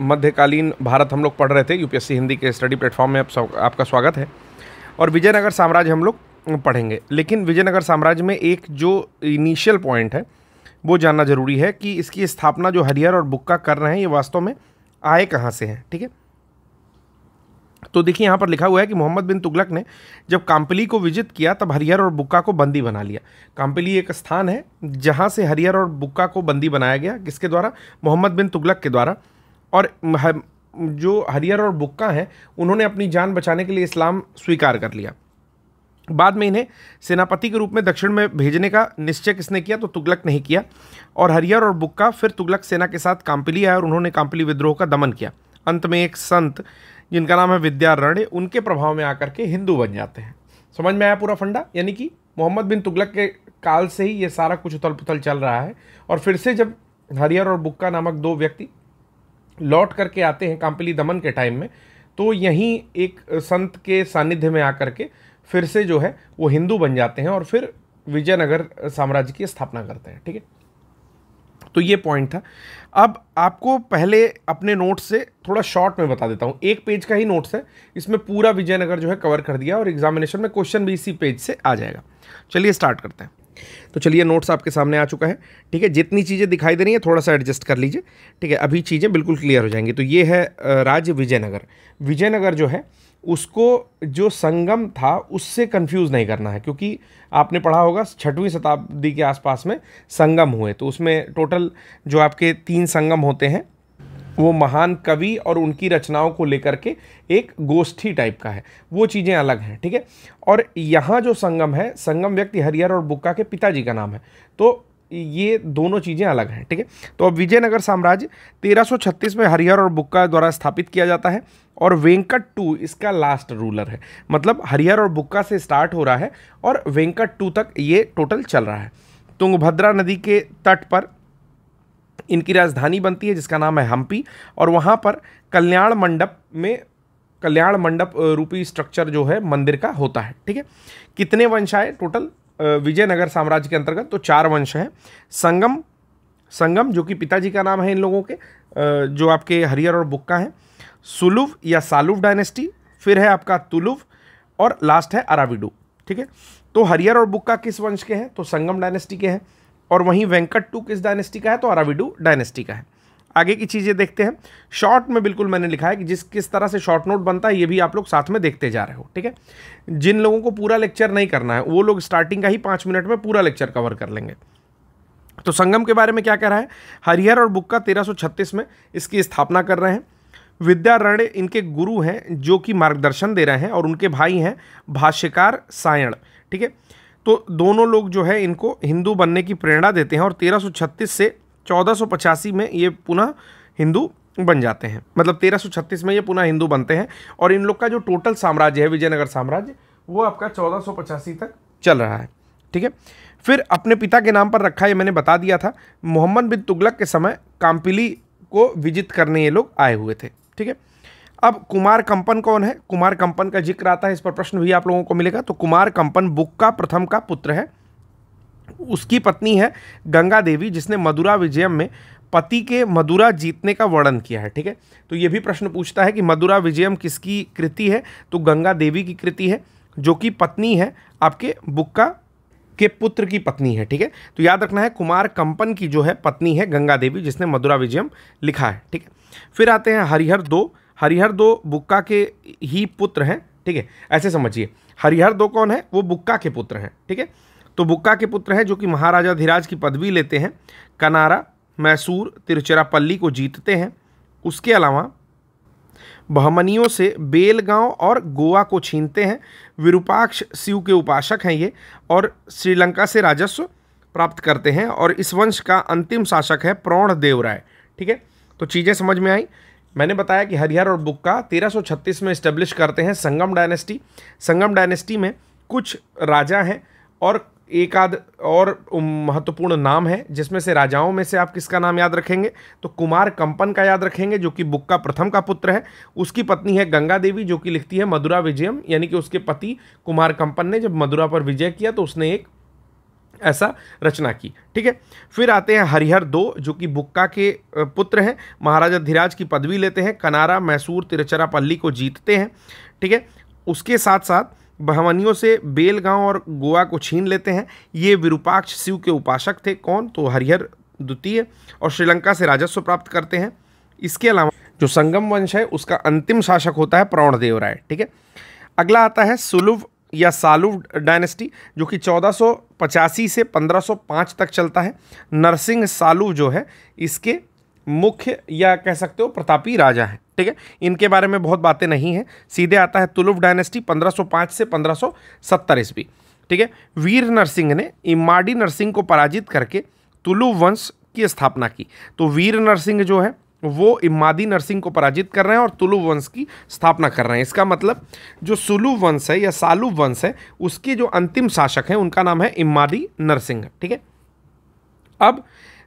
मध्यकालीन भारत हम लोग पढ़ रहे थे यूपीएससी हिंदी के स्टडी प्लेटफॉर्म में आप आपका स्वागत है और विजयनगर साम्राज्य हम लोग पढ़ेंगे लेकिन विजयनगर साम्राज्य में एक जो इनिशियल पॉइंट है वो जानना ज़रूरी है कि इसकी स्थापना जो हरिहर और बुक्का कर रहे हैं ये वास्तव में आए कहाँ से हैं ठीक है थीके? तो देखिए यहाँ पर लिखा हुआ है कि मोहम्मद बिन तुगलक ने जब काम्पली को विजित किया तब हरिहर और बुक्का को बंदी बना लिया काम्पली एक स्थान है जहाँ से हरिहर और बुक्का को बंदी बनाया गया किसके द्वारा मोहम्मद बिन तुगलक के द्वारा और जो हरियर और बुक्का हैं उन्होंने अपनी जान बचाने के लिए इस्लाम स्वीकार कर लिया बाद में इन्हें सेनापति के रूप में दक्षिण में भेजने का निश्चय किसने किया तो तुगलक ने ही किया और हरियर और बुक्का फिर तुगलक सेना के साथ काम्पिली आया और उन्होंने काम्पिली विद्रोह का दमन किया अंत में एक संत जिनका नाम है विद्यारण्य उनके प्रभाव में आकर के हिंदू बन जाते हैं समझ में आया पूरा फंडा यानी कि मोहम्मद बिन तुगलक के काल से ही ये सारा कुछ उथल पुथल चल रहा है और फिर से जब हरियर और बुक्का नामक दो व्यक्ति लौट करके आते हैं काम्पिली दमन के टाइम में तो यहीं एक संत के सानिध्य में आकर के फिर से जो है वो हिंदू बन जाते हैं और फिर विजयनगर साम्राज्य की स्थापना करते हैं ठीक है तो ये पॉइंट था अब आपको पहले अपने नोट से थोड़ा शॉर्ट में बता देता हूँ एक पेज का ही नोट्स है इसमें पूरा विजयनगर जो है कवर कर दिया और एग्जामिनेशन में क्वेश्चन भी इसी पेज से आ जाएगा चलिए स्टार्ट करते हैं तो चलिए नोट्स आपके सामने आ चुका है ठीक है जितनी चीज़ें दिखाई दे रही हैं थोड़ा सा एडजस्ट कर लीजिए ठीक है अभी चीज़ें बिल्कुल क्लियर हो जाएंगी तो ये है राज्य विजयनगर विजयनगर जो है उसको जो संगम था उससे कंफ्यूज नहीं करना है क्योंकि आपने पढ़ा होगा छठवीं शताब्दी के आसपास में संगम हुए तो उसमें टोटल जो आपके तीन संगम होते हैं वो महान कवि और उनकी रचनाओं को लेकर के एक गोष्ठी टाइप का है वो चीज़ें अलग हैं ठीक है और यहाँ जो संगम है संगम व्यक्ति हरिहर और बुक्का के पिताजी का नाम है तो ये दोनों चीज़ें अलग हैं ठीक है ठीके? तो अब विजयनगर साम्राज्य 1336 में हरिहर और बुक्का द्वारा स्थापित किया जाता है और वेंकट टू इसका लास्ट रूलर है मतलब हरिहर और बुक्का से स्टार्ट हो रहा है और वेंकट टू तक ये टोटल चल रहा है तुंगभद्रा नदी के तट पर इनकी राजधानी बनती है जिसका नाम है हम्पी और वहाँ पर कल्याण मंडप में कल्याण मंडप रूपी स्ट्रक्चर जो है मंदिर का होता है ठीक है कितने वंश आए टोटल विजयनगर साम्राज्य के अंतर्गत तो चार वंश हैं संगम संगम जो कि पिताजी का नाम है इन लोगों के जो आपके हरियर और बुक्का हैं सुलुव या सालुव डायनेस्टी फिर है आपका तुलुव और लास्ट है अराविडू ठीक है तो हरियर और बुक्का किस वंश के हैं तो संगम डायनेस्टी के हैं और वहीं वेंकट टू किस डायनेस्टी का है तो अराविडू डायनेस्टी का है आगे की चीज़ें देखते हैं शॉर्ट में बिल्कुल मैंने लिखा है कि जिस किस तरह से शॉर्ट नोट बनता है ये भी आप लोग साथ में देखते जा रहे हो ठीक है जिन लोगों को पूरा लेक्चर नहीं करना है वो लोग स्टार्टिंग का ही पाँच मिनट में पूरा लेक्चर कवर कर लेंगे तो संगम के बारे में क्या कह रहा है हरिहर और बुक्का तेरह में इसकी स्थापना कर रहे हैं विद्यारण इनके गुरु हैं जो कि मार्गदर्शन दे रहे हैं और उनके भाई हैं भाष्यकार सायण ठीक है तो दोनों लोग जो है इनको हिंदू बनने की प्रेरणा देते हैं और 1336 से 1485 में ये पुनः हिंदू बन जाते हैं मतलब 1336 में ये पुनः हिंदू बनते हैं और इन लोग का जो टोटल साम्राज्य है विजयनगर साम्राज्य वो आपका चौदह तक चल रहा है ठीक है फिर अपने पिता के नाम पर रखा ये मैंने बता दिया था मोहम्मद बिन तुगलक के समय काम्पिली को विजित करने ये लोग आए हुए थे ठीक है अब कुमार कंपन कौन है कुमार कंपन का जिक्र आता है इस पर प्रश्न भी आप लोगों को मिलेगा तो कुमार कंपन बुक का प्रथम का पुत्र है उसकी पत्नी है गंगा देवी जिसने मदुरा विजयम में पति के मदुरा जीतने का वर्णन किया है ठीक है तो ये भी प्रश्न पूछता है कि मदुरा विजयम किसकी कृति है तो गंगा देवी की कृति है जो कि पत्नी है आपके बुक्का के पुत्र की पत्नी है ठीक है तो याद रखना है कुमार कंपन की जो है पत्नी है गंगा देवी जिसने मदुरा विजयम लिखा है ठीक है फिर आते हैं हरिहर दो हरिहर दो बुक्का के ही पुत्र हैं ठीक है ऐसे समझिए हरिहर दो कौन है वो बुक्का के पुत्र हैं ठीक है तो बुक्का के पुत्र हैं जो कि महाराजा धीराज की पदवी लेते हैं कनारा मैसूर तिरुचिरापल्ली को जीतते हैं उसके अलावा बहमनियों से बेलगांव और गोवा को छीनते हैं विरूपाक्ष शिव के उपासक हैं ये और श्रीलंका से राजस्व प्राप्त करते हैं और इस वंश का अंतिम शासक है प्रौण देव राय ठीक है तो चीज़ें समझ में आई मैंने बताया कि हरिहर और बुक्का 1336 में इस्टेब्लिश करते हैं संगम डायनेस्टी संगम डायनेस्टी में कुछ राजा हैं और एक आध और महत्वपूर्ण नाम है जिसमें से राजाओं में से आप किसका नाम याद रखेंगे तो कुमार कंपन का याद रखेंगे जो कि बुक्का प्रथम का पुत्र है उसकी पत्नी है गंगा देवी जो कि लिखती है मधुरा विजयम यानी कि उसके पति कुमार कंपन ने जब मधुरा पर विजय किया तो उसने एक ऐसा रचना की ठीक है फिर आते हैं हरिहर दो जो कि बुक्का के पुत्र हैं महाराजा धीराज की पदवी लेते हैं कनारा मैसूर तिरचरापल्ली को जीतते हैं ठीक है उसके साथ साथ भवनियों से बेलगांव और गोवा को छीन लेते हैं ये विरूपाक्ष शिव के उपासक थे कौन तो हरिहर द्वितीय और श्रीलंका से राजस्व प्राप्त करते हैं इसके अलावा जो संगम वंश है उसका अंतिम शासक होता है प्रौणदेव राय ठीक है अगला आता है सुलभ या सालू डायनेस्टी जो कि चौदह से 1505 तक चलता है नरसिंह सालू जो है इसके मुख्य या कह सकते हो प्रतापी राजा हैं ठीक है इनके बारे में बहुत बातें नहीं हैं सीधे आता है तुलुफ डायनेस्टी 1505 से 1570 ईस्वी ठीक है वीर नरसिंह ने इमाडी नरसिंह को पराजित करके तुलु वंश की स्थापना की तो वीर नरसिंह जो है वो इमादी नरसिंह को पराजित कर रहे हैं और तुलु वंश की स्थापना कर रहे हैं इसका मतलब जो सुलु वंश है या सालु वंश है उसके जो अंतिम शासक हैं उनका नाम है इमादी नरसिंह ठीक है अब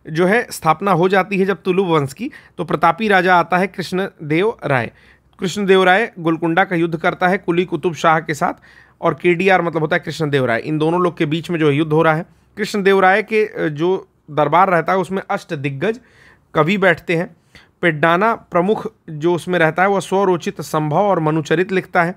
जो है स्थापना हो जाती है जब तुलु वंश की तो प्रतापी राजा आता है कृष्णदेव राय कृष्णदेव राय गोलकुंडा का युद्ध करता है कुली कुतुब शाह के साथ और के मतलब होता है कृष्णदेव राय इन दोनों लोग के बीच में जो युद्ध हो रहा है कृष्णदेव राय के जो दरबार रहता है उसमें अष्ट दिग्गज कवि बैठते हैं पेड्डाना प्रमुख जो उसमें रहता है वह स्वरोचित संभव और मनुचरित लिखता है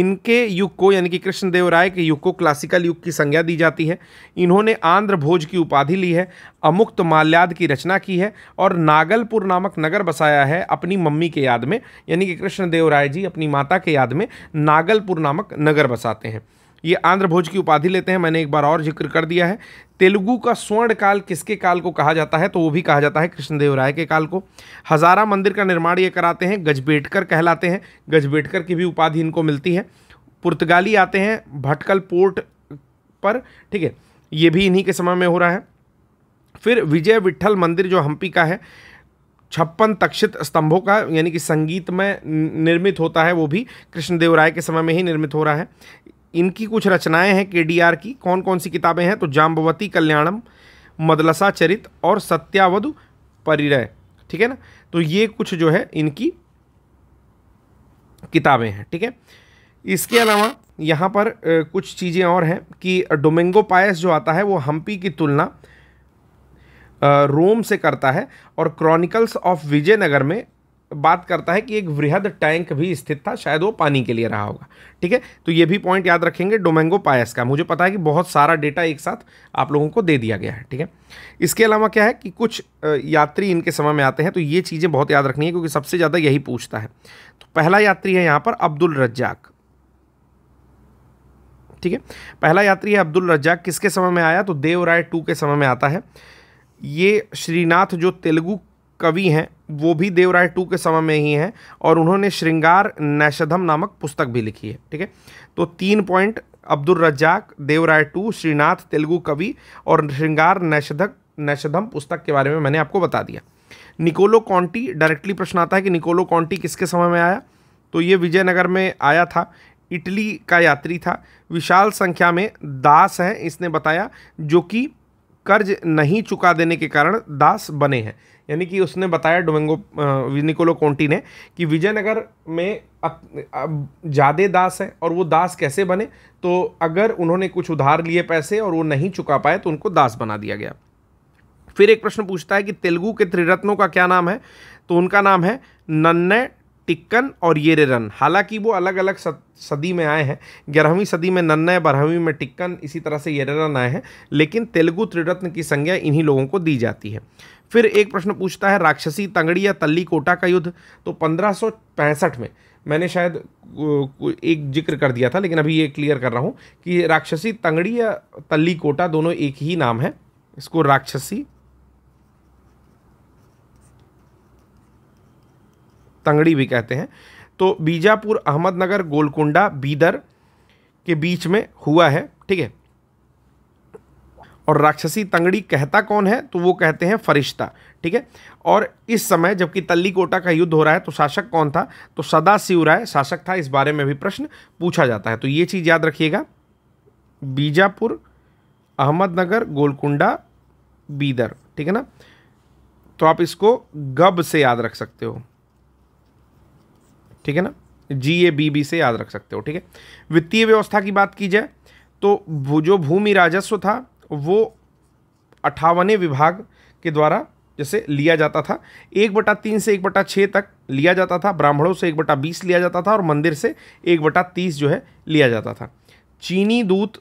इनके युग को यानी कि कृष्णदेव राय के युग को क्लासिकल युग की संज्ञा दी जाती है इन्होंने आंध्र भोज की उपाधि ली है अमुक्त माल्याद की रचना की है और नागलपुर नामक नगर बसाया है अपनी मम्मी के याद में यानी कि कृष्णदेव राय जी अपनी माता के याद में नागलपुर नामक नगर बसाते हैं ये आंध्र भोज की उपाधि लेते हैं मैंने एक बार और जिक्र कर दिया है तेलुगु का स्वर्ण काल किसके काल को कहा जाता है तो वो भी कहा जाता है कृष्णदेव राय के काल को हज़ारा मंदिर का निर्माण ये कराते हैं गजबेटकर कहलाते हैं गजबेटकर की भी उपाधि इनको मिलती है पुर्तगाली आते हैं भटकल पोर्ट पर ठीक है ये भी इन्हीं के समय में हो रहा है फिर विजय विठ्ठल मंदिर जो हम्पी का है छप्पन तक्षित स्तंभों का यानी कि संगीत में निर्मित होता है वो भी कृष्णदेव राय के समय में ही निर्मित हो रहा है इनकी कुछ रचनाएं हैं के की कौन कौन सी किताबें हैं तो जाम्बवती कल्याणम मदलसा चरित और सत्यावधु परिरय ठीक है ना तो ये कुछ जो है इनकी किताबें हैं ठीक है इसके अलावा यहाँ पर कुछ चीज़ें और हैं कि डोमेंगो पायस जो आता है वो हम्पी की तुलना रोम से करता है और क्रॉनिकल्स ऑफ विजयनगर में बात करता है कि एक वृहद टैंक भी स्थित था शायद वो पानी के लिए रहा होगा ठीक है तो ये भी पॉइंट याद रखेंगे डोमेंगो पायस का मुझे पता है कि बहुत सारा डेटा एक साथ आप लोगों को दे दिया गया है ठीक है इसके अलावा क्या है कि कुछ यात्री इनके समय में आते हैं तो ये चीज़ें बहुत याद रखनी है क्योंकि सबसे ज़्यादा यही पूछता है तो पहला यात्री है यहाँ पर अब्दुल रज्जाक ठीक है पहला यात्री है अब्दुल रज्जाक किसके समय में आया तो देवराय टू के समय में आता है ये श्रीनाथ जो तेलुगु कवि हैं वो भी देवराय टू के समय में ही हैं और उन्होंने श्रृंगार नैषधम नामक पुस्तक भी लिखी है ठीक है तो तीन पॉइंट अब्दुल रज्जाक देवराय टू श्रीनाथ तेलुगु कवि और श्रृंगार नैषधक नैषधम पुस्तक के बारे में मैंने आपको बता दिया निकोलो कॉन्टी डायरेक्टली प्रश्न आता है कि निकोलो कॉन्टी किसके समय में आया तो ये विजयनगर में आया था इटली का यात्री था विशाल संख्या में दास हैं इसने बताया जो कि कर्ज नहीं चुका देने के कारण दास बने हैं यानी कि उसने बताया डोमेंगो निकोलो कोंटी ने कि विजयनगर में ज़्यादा दास हैं और वो दास कैसे बने तो अगर उन्होंने कुछ उधार लिए पैसे और वो नहीं चुका पाए तो उनको दास बना दिया गया फिर एक प्रश्न पूछता है कि तेलुगु के त्रिरत्नों का क्या नाम है तो उनका नाम है नन्ने टिक्कन और येरेरन हालांकि वो अलग अलग सदी में आए हैं ग्यारहवीं सदी में नन्ना बारहवीं में टिक्कन इसी तरह से येरेरन आए हैं लेकिन तेलुगु त्रिरत्न की संज्ञा इन्हीं लोगों को दी जाती है फिर एक प्रश्न पूछता है राक्षसी तंगड़ी या तल्ली कोटा का युद्ध तो पंद्रह में मैंने शायद एक जिक्र कर दिया था लेकिन अभी ये क्लियर कर रहा हूँ कि राक्षसी तंगड़ी या तल्ली कोटा दोनों एक ही नाम है इसको राक्षसी तंगड़ी भी कहते हैं तो बीजापुर अहमदनगर गोलकुंडा बीदर के बीच में हुआ है ठीक है और राक्षसी तंगड़ी कहता कौन है तो वो कहते हैं फरिश्ता ठीक है और इस समय जबकि तल्ली कोटा का युद्ध हो रहा है तो शासक कौन था तो सदा शिव राय शासक था इस बारे में भी प्रश्न पूछा जाता है तो ये चीज़ याद रखिएगा बीजापुर अहमदनगर गोलकुंडा बीदर ठीक है ना तो आप इसको गब से याद रख सकते हो ठीक है ना जी ए बी बी से याद रख सकते हो ठीक है वित्तीय व्यवस्था की बात की जाए तो जो भूमि राजस्व था वो अठावने विभाग के द्वारा जैसे लिया जाता था एक बटा तीन से एक बटा छः तक लिया जाता था ब्राह्मणों से एक बटा बीस लिया जाता था और मंदिर से एक बटा तीस जो है लिया जाता था चीनी दूत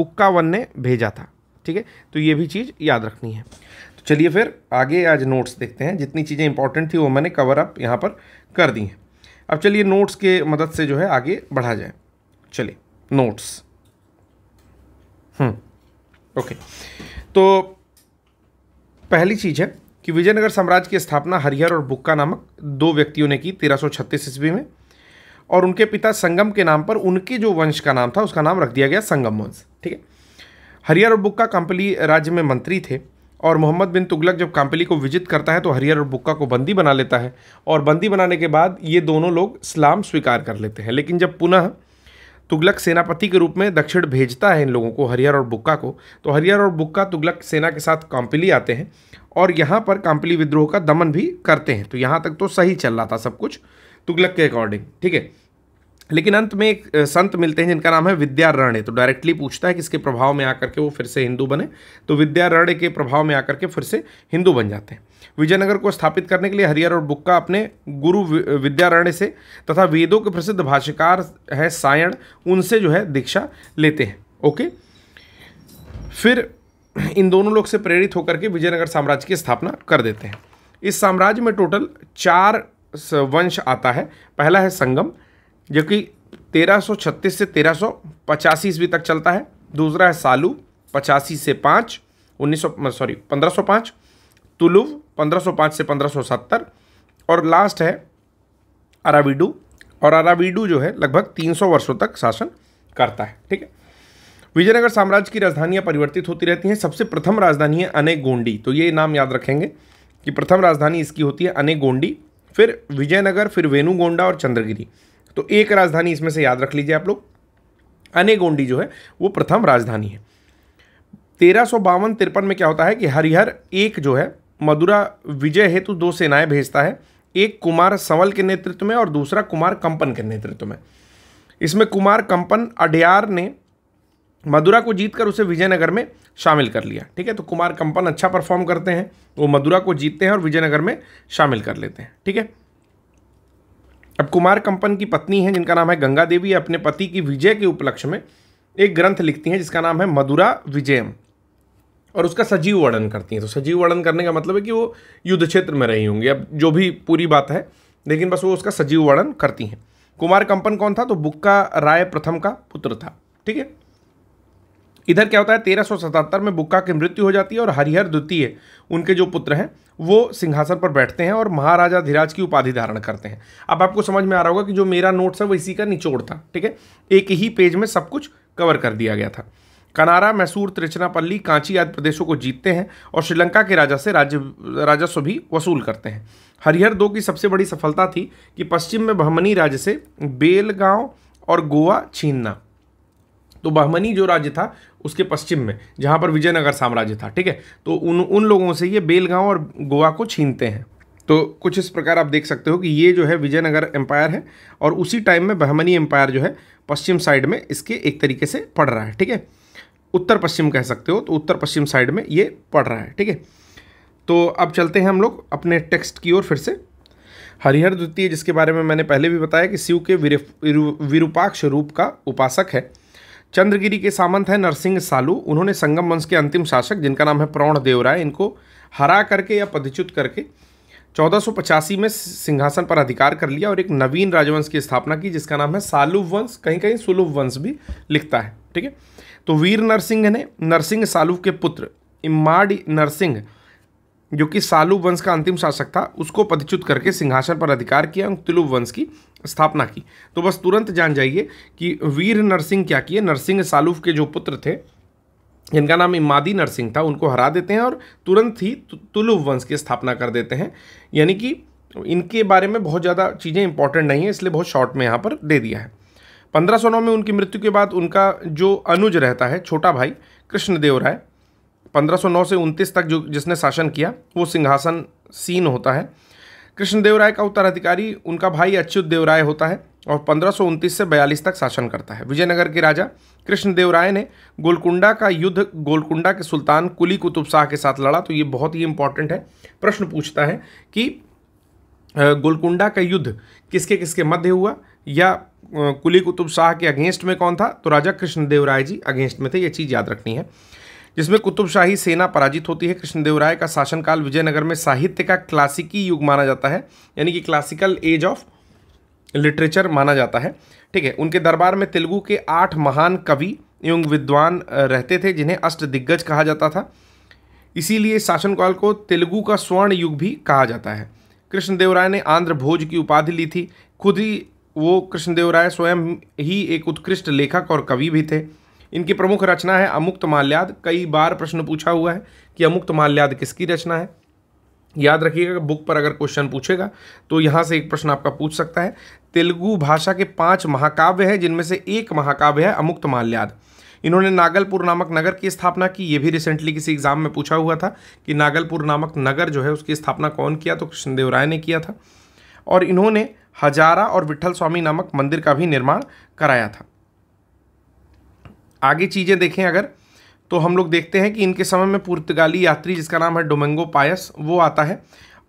बुक्का वन ने भेजा था ठीक है तो ये भी चीज़ याद रखनी है तो चलिए फिर आगे आज नोट्स देखते हैं जितनी चीज़ें इंपॉर्टेंट थी वो मैंने कवर अप यहाँ पर कर दी हैं अब चलिए नोट्स के मदद से जो है आगे बढ़ा जाए चलिए नोट्स हम्म, ओके तो पहली चीज़ है कि विजयनगर साम्राज्य की स्थापना हरिहर और बुक्का नामक दो व्यक्तियों ने की तेरह ईस्वी में और उनके पिता संगम के नाम पर उनके जो वंश का नाम था उसका नाम रख दिया गया संगम वंश ठीक है हरिहर और बुक्का कंपली राज्य में मंत्री थे और मोहम्मद बिन तुगलक जब काम्पली को विजिट करता है तो हरियर और बुक्का को बंदी बना लेता है और बंदी बनाने के बाद ये दोनों लोग इस्लाम स्वीकार कर लेते हैं लेकिन जब पुनः तुगलक सेनापति के रूप में दक्षिण भेजता है इन लोगों को हरियर और बुक्का को तो हरियर और बुक्का तुगलक सेना के साथ काम्पली आते हैं और यहाँ पर काम्पली विद्रोह का दमन भी करते हैं तो यहाँ तक तो सही चल रहा था सब कुछ तुगलक के अकॉर्डिंग ठीक है लेकिन अंत में एक संत मिलते हैं जिनका नाम है विद्यारण्य तो डायरेक्टली पूछता है कि इसके प्रभाव में आकर के वो फिर से हिंदू बने तो विद्यारण्य के प्रभाव में आकर के फिर से हिंदू बन जाते हैं विजयनगर को स्थापित करने के लिए हरिहर और बुक्का अपने गुरु विद्यारण्य से तथा वेदों के प्रसिद्ध भाष्यकार हैं सायण उनसे जो है दीक्षा लेते हैं ओके फिर इन दोनों लोग से प्रेरित होकर के विजयनगर साम्राज्य की स्थापना कर देते हैं इस साम्राज्य में टोटल चार वंश आता है पहला है संगम जो कि तेरह से 1385 ईस्वी तक चलता है दूसरा है सालू पचासी से पाँच उन्नीस सौ सॉरी पंद्रह सौ पाँच तुलुव पंद्रह सौ पाँच से पंद्रह सौ सत्तर और लास्ट है अराविडू और अराविडू जो है लगभग तीन सौ वर्षों तक शासन करता है ठीक है विजयनगर साम्राज्य की राजधानियाँ परिवर्तित होती रहती हैं सबसे प्रथम राजधानी है अनेगोंडी तो ये नाम याद रखेंगे कि प्रथम राजधानी इसकी होती है अनेगोंडी फिर विजयनगर फिर वेणुगोंडा और चंद्रगिरी तो एक राजधानी इसमें से याद रख लीजिए आप लोग अनेगोंडी जो है वो प्रथम राजधानी है तेरह सौ बावन तिरपन में क्या होता है कि हरिहर एक जो है मदुरा विजय हेतु दो सेनाएं भेजता है एक कुमार सवल के नेतृत्व में और दूसरा कुमार कंपन के नेतृत्व में इसमें कुमार कंपन अडियार ने मदुरा को जीतकर उसे विजयनगर में शामिल कर लिया ठीक है तो कुमार कंपन अच्छा परफॉर्म करते हैं वो मदुरा को जीतते हैं और विजयनगर में शामिल कर लेते हैं ठीक है अब कुमार कंपन की पत्नी है जिनका नाम है गंगा देवी अपने पति की विजय के उपलक्ष्य में एक ग्रंथ लिखती हैं जिसका नाम है मधुरा विजयम और उसका सजीव वर्णन करती हैं तो सजीव वर्णन करने का मतलब है कि वो युद्ध क्षेत्र में रही होंगी अब जो भी पूरी बात है लेकिन बस वो उसका सजीव वर्णन करती हैं कुमार कंपन कौन था तो बुक्का राय प्रथम का पुत्र था ठीक है इधर क्या होता है तेरह में बुक्का की मृत्यु हो जाती है और हरिहर द्वितीय उनके जो पुत्र हैं वो सिंहासन पर बैठते हैं और महाराजा धीराज की उपाधि धारण करते हैं अब आपको समझ में आ रहा होगा कि जो मेरा नोट्स है वो इसी का निचोड़ था ठीक है एक ही पेज में सब कुछ कवर कर दिया गया था कनारा मैसूर त्रिचनापल्ली कांची आदि प्रदेशों को जीतते हैं और श्रीलंका के राजा से राज्य राजस्व भी वसूल करते हैं हरिहर दो की सबसे बड़ी सफलता थी कि पश्चिम में बहमनी राज्य से बेलगांव और गोवा छीनना तो बहमनी जो राज्य था उसके पश्चिम में जहाँ पर विजयनगर साम्राज्य था ठीक है तो उन उन लोगों से ये बेलगांव और गोवा को छीनते हैं तो कुछ इस प्रकार आप देख सकते हो कि ये जो है विजयनगर एम्पायर है और उसी टाइम में बहमनी एम्पायर जो है पश्चिम साइड में इसके एक तरीके से पड़ रहा है ठीक है उत्तर पश्चिम कह सकते हो तो उत्तर पश्चिम साइड में ये पड़ रहा है ठीक है तो अब चलते हैं हम लोग अपने टेक्स्ट की ओर फिर से हरिहर द्वितीय जिसके बारे में मैंने पहले भी बताया कि शिव के विरूपाक्ष रूप का उपासक है चंद्रगिरी के सामंत हैं नरसिंह सालू उन्होंने संगम वंश के अंतिम शासक जिनका नाम है प्रौण देवराय इनको हरा करके या पदच्युत करके चौदह में सिंहासन पर अधिकार कर लिया और एक नवीन राजवंश की स्थापना की जिसका नाम है सालुभ वंश कहीं कहीं सुलुभ वंश भी लिखता है ठीक है तो वीर नरसिंह ने नरसिंह सालुभ के पुत्र इम्माड नरसिंह जो कि सालुभ वंश का अंतिम शासक था उसको पदच्युत करके सिंहासन पर अधिकार किया तुलुभ तिलुभ वंश की स्थापना की तो बस तुरंत जान जाइए कि वीर नरसिंह क्या किए नरसिंह सालूफ के जो पुत्र थे जिनका नाम इमादी नरसिंह था उनको हरा देते हैं और तुरंत ही तुलुव वंश की स्थापना कर देते हैं यानी कि इनके बारे में बहुत ज़्यादा चीज़ें इंपॉर्टेंट नहीं है इसलिए बहुत शॉर्ट में यहाँ पर दे दिया है पंद्रह सौ नौ में उनकी मृत्यु के बाद उनका जो अनुज रहता है छोटा भाई कृष्णदेव राय 1509 से 29 तक जो जिसने शासन किया वो सिंहासन सीन होता है कृष्णदेव राय का उत्तराधिकारी उनका भाई अच्युत देवराय होता है और पंद्रह से बयालीस तक शासन करता है विजयनगर के राजा कृष्णदेव राय ने गोलकुंडा का युद्ध गोलकुंडा के सुल्तान कुली कुतुब शाह के साथ लड़ा तो ये बहुत ही इंपॉर्टेंट है प्रश्न पूछता है कि गोलकुंडा का युद्ध किसके किसके मध्य हुआ या कुली कुतुब शाह के अगेंस्ट में कौन था तो राजा कृष्णदेव राय जी अगेंस्ट में थे ये चीज़ याद रखनी है जिसमें कुतुबशाही सेना पराजित होती है कृष्णदेव राय का शासनकाल विजयनगर में साहित्य का क्लासिकी युग माना जाता है यानी कि क्लासिकल एज ऑफ लिटरेचर माना जाता है ठीक है उनके दरबार में तेलुगु के आठ महान कवि एवं विद्वान रहते थे जिन्हें अष्ट दिग्गज कहा जाता था इसीलिए शासनकाल को तेलुगु का स्वर्ण युग भी कहा जाता है कृष्णदेव राय ने आंध्र भोज की उपाधि ली थी खुद ही वो कृष्णदेव राय स्वयं ही एक उत्कृष्ट लेखक और कवि भी थे इनकी प्रमुख रचना है अमुक्त माल्याद कई बार प्रश्न पूछा हुआ है कि अमुक्त माल्याद किसकी रचना है याद रखिएगा बुक पर अगर क्वेश्चन पूछेगा तो यहाँ से एक प्रश्न आपका पूछ सकता है तेलुगु भाषा के पांच महाकाव्य हैं जिनमें से एक महाकाव्य है अमुक्त माल्याद इन्होंने नागलपुर नामक नगर की स्थापना की ये भी रिसेंटली किसी एग्जाम में पूछा हुआ था कि नागलपुर नामक नगर जो है उसकी स्थापना कौन किया तो कृष्णदेव राय ने किया था और इन्होंने हजारा और विठल स्वामी नामक मंदिर का भी निर्माण कराया था आगे चीज़ें देखें अगर तो हम लोग देखते हैं कि इनके समय में पुर्तगाली यात्री जिसका नाम है डोमेंगो पायस वो आता है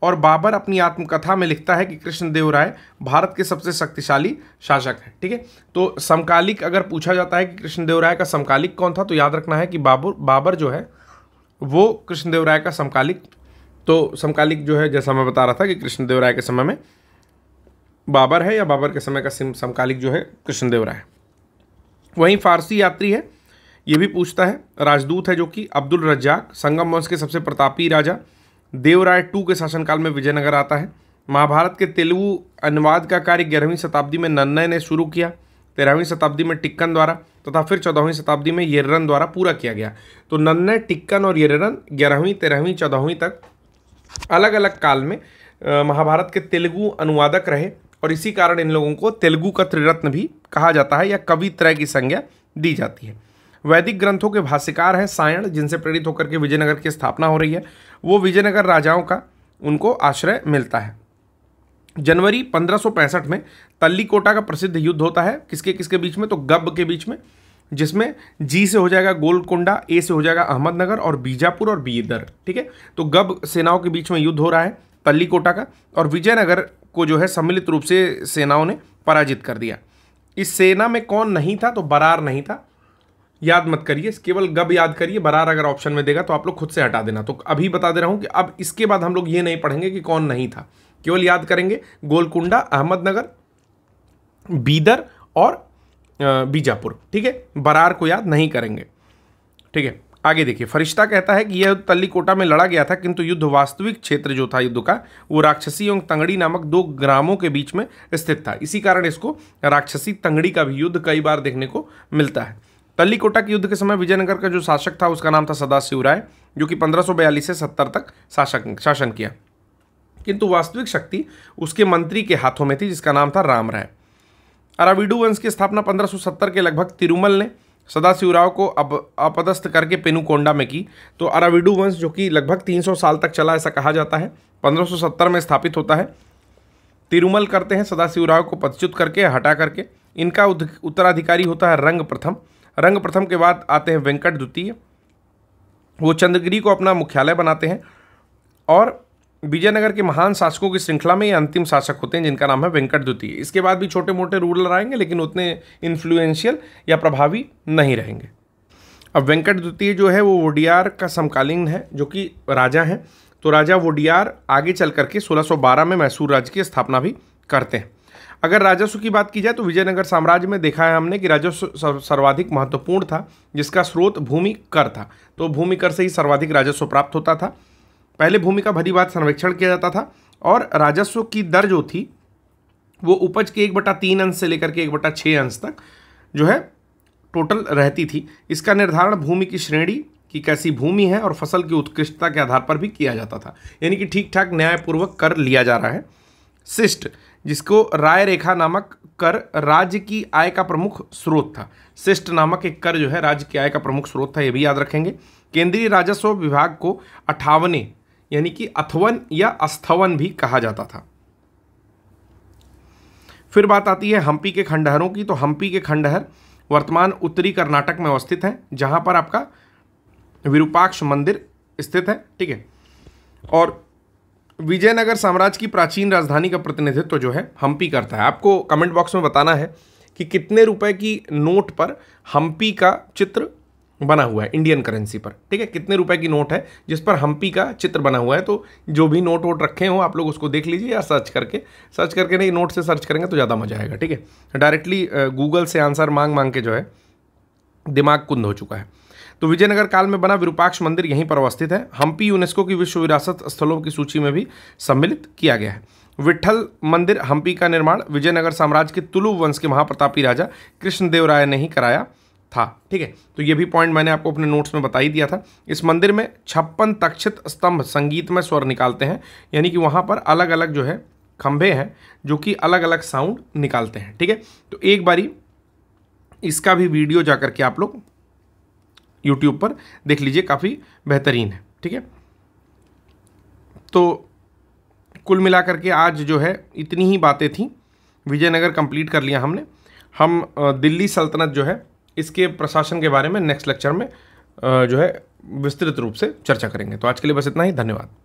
और बाबर अपनी आत्मकथा में लिखता है कि कृष्णदेव राय भारत के सबसे शक्तिशाली शासक हैं ठीक है ठीके? तो समकालिक अगर पूछा जाता है कि कृष्णदेव राय का समकालिक कौन था तो याद रखना है कि बाबर बाबर जो है वो कृष्णदेव राय का समकालिक तो समकालिक जो है जैसा मैं बता रहा था कि कृष्णदेव राय के समय में बाबर है या बाबर के समय का समकालिक जो है कृष्णदेव राय वहीं फारसी यात्री है ये भी पूछता है राजदूत है जो कि अब्दुल रज्जाक संगम वंश के सबसे प्रतापी राजा देवराय टू के शासनकाल में विजयनगर आता है महाभारत के तेलुगु अनुवाद का कार्य ग्यारहवीं शताब्दी में नन्नय ने शुरू किया तेरहवीं शताब्दी में टिक्कन द्वारा तथा फिर चौदहवीं शताब्दी में येरन द्वारा पूरा किया गया तो नन्नय टिक्कन और येरन ग्यारहवीं तेरहवीं चौदहवीं तक अलग अलग काल में महाभारत के तेलुगु अनुवादक रहे और इसी कारण इन लोगों को तेलुगु का त्रिरत्न भी कहा जाता है या कवि त्रय की संज्ञा दी जाती है वैदिक ग्रंथों के भाष्यकार हैं सायण जिनसे प्रेरित होकर के विजयनगर की स्थापना हो रही है वो विजयनगर राजाओं का उनको आश्रय मिलता है जनवरी 1565 में तल्लीकोटा का प्रसिद्ध युद्ध होता है किसके किसके बीच में तो गब्ब के बीच में जिसमें जी से हो जाएगा गोलकुंडा ए से हो जाएगा अहमदनगर और बीजापुर और बीदर ठीक है तो गब सेनाओं के बीच में युद्ध हो रहा है तल्लीकोटा का और विजयनगर को जो है सम्मिलित रूप से सेनाओं ने पराजित कर दिया इस सेना में कौन नहीं था तो बरार नहीं था याद मत करिए केवल गब याद करिए बरार अगर ऑप्शन में देगा तो आप लोग खुद से हटा देना तो अभी बता दे रहा हूँ कि अब इसके बाद हम लोग ये नहीं पढ़ेंगे कि कौन नहीं था केवल याद करेंगे गोलकुंडा अहमदनगर बीदर और बीजापुर ठीक है बरार को याद नहीं करेंगे ठीक है आगे देखिए फरिश्ता कहता है कि यह तल्लीकोटा में लड़ा गया था किंतु युद्ध वास्तविक क्षेत्र जो था युद्ध का वो राक्षसी एवं तंगड़ी नामक दो ग्रामों के बीच में स्थित था इसी कारण इसको राक्षसी तंगड़ी का भी युद्ध कई बार देखने को मिलता है तल्लीकोटा के युद्ध के समय विजयनगर का जो शासक था उसका नाम था सदाशिव राय जो कि पंद्रह से सत्तर तक शासक शासन किया किंतु वास्तविक शक्ति उसके मंत्री के हाथों में थी जिसका नाम था राम राय अराविडू वंश की स्थापना पंद्रह के लगभग तिरुमल ने सदाशिवराव को अब अपदस्थ करके पेनुकोंडा में की तो अराविडु वंश जो कि लगभग 300 साल तक चला ऐसा कहा जाता है 1570 में स्थापित होता है तिरुमल करते हैं सदाशिवराव को पदच्युत करके हटा करके इनका उत्तराधिकारी होता है रंग प्रथम रंग प्रथम के बाद आते हैं वेंकट द्वितीय वो चंद्रगिरी को अपना मुख्यालय बनाते हैं और विजयनगर के महान शासकों की श्रृंखला में ये अंतिम शासक होते हैं जिनका नाम है वेंकट द्वितीय इसके बाद भी छोटे मोटे रूलर आएंगे लेकिन उतने इन्फ्लुएंशियल या प्रभावी नहीं रहेंगे अब वेंकट द्वितीय जो है वो वोडियार का समकालीन है जो कि राजा हैं तो राजा वोडियार आगे चल करके 1612 में मैसूर राज्य की स्थापना भी करते हैं अगर राजस्व की बात की जाए तो विजयनगर साम्राज्य में देखा है हमने कि राजस्व सर्वाधिक महत्वपूर्ण था जिसका स्रोत भूमि कर था तो भूमि कर से ही सर्वाधिक राजस्व प्राप्त होता था पहले भूमि का भरी बात सर्वेक्षण किया जाता था और राजस्व की दर जो थी वो उपज के एक बटा तीन अंश से लेकर के एक बटा छः अंश तक जो है टोटल रहती थी इसका निर्धारण भूमि की श्रेणी की कैसी भूमि है और फसल की उत्कृष्टता के आधार पर भी किया जाता था यानी कि ठीक ठाक न्यायपूर्वक कर लिया जा रहा है शिष्ट जिसको राय रेखा नामक कर राज्य की आय का प्रमुख स्रोत था शिष्ट नामक एक कर जो है राज्य की आय का प्रमुख स्रोत था यह भी याद रखेंगे केंद्रीय राजस्व विभाग को अठावने यानी कि अथवन या अस्थवन भी कहा जाता था फिर बात आती है हम्पी के खंडहरों की तो हम्पी के खंडहर वर्तमान उत्तरी कर्नाटक में अवस्थित हैं जहां पर आपका विरूपाक्ष मंदिर स्थित है ठीक है और विजयनगर साम्राज्य की प्राचीन राजधानी का प्रतिनिधित्व तो जो है हम्पी करता है आपको कमेंट बॉक्स में बताना है कि कितने रुपए की नोट पर हम्पी का चित्र बना हुआ है इंडियन करेंसी पर ठीक है कितने रुपए की नोट है जिस पर हम्पी का चित्र बना हुआ है तो जो भी नोट वोट रखे हो आप लोग उसको देख लीजिए या सर्च करके सर्च करके नहीं नोट से सर्च करेंगे तो ज़्यादा मज़ा आएगा ठीक है डायरेक्टली गूगल से आंसर मांग मांग के जो है दिमाग कुंद हो चुका है तो विजयनगर काल में बना विरूपाक्ष मंदिर यहीं पर अवस्थित है हम्पी यूनेस्को की विश्व विरासत स्थलों की सूची में भी सम्मिलित किया गया है विठल मंदिर हम्पी का निर्माण विजयनगर साम्राज्य के तुलु वंश के महाप्रतापी राजा कृष्णदेव राय ने ही कराया था ठीक है तो ये भी पॉइंट मैंने आपको अपने नोट्स में बता ही दिया था इस मंदिर में छप्पन तक्षित स्तंभ संगीत में स्वर निकालते हैं यानी कि वहाँ पर अलग अलग जो है खंभे हैं जो कि अलग अलग साउंड निकालते हैं ठीक है तो एक बारी इसका भी वीडियो जा के आप लोग यूट्यूब पर देख लीजिए काफ़ी बेहतरीन है ठीक है तो कुल मिलाकर के आज जो है इतनी ही बातें थी विजयनगर कंप्लीट कर लिया हमने हम दिल्ली सल्तनत जो है इसके प्रशासन के बारे में नेक्स्ट लेक्चर में जो है विस्तृत रूप से चर्चा करेंगे तो आज के लिए बस इतना ही धन्यवाद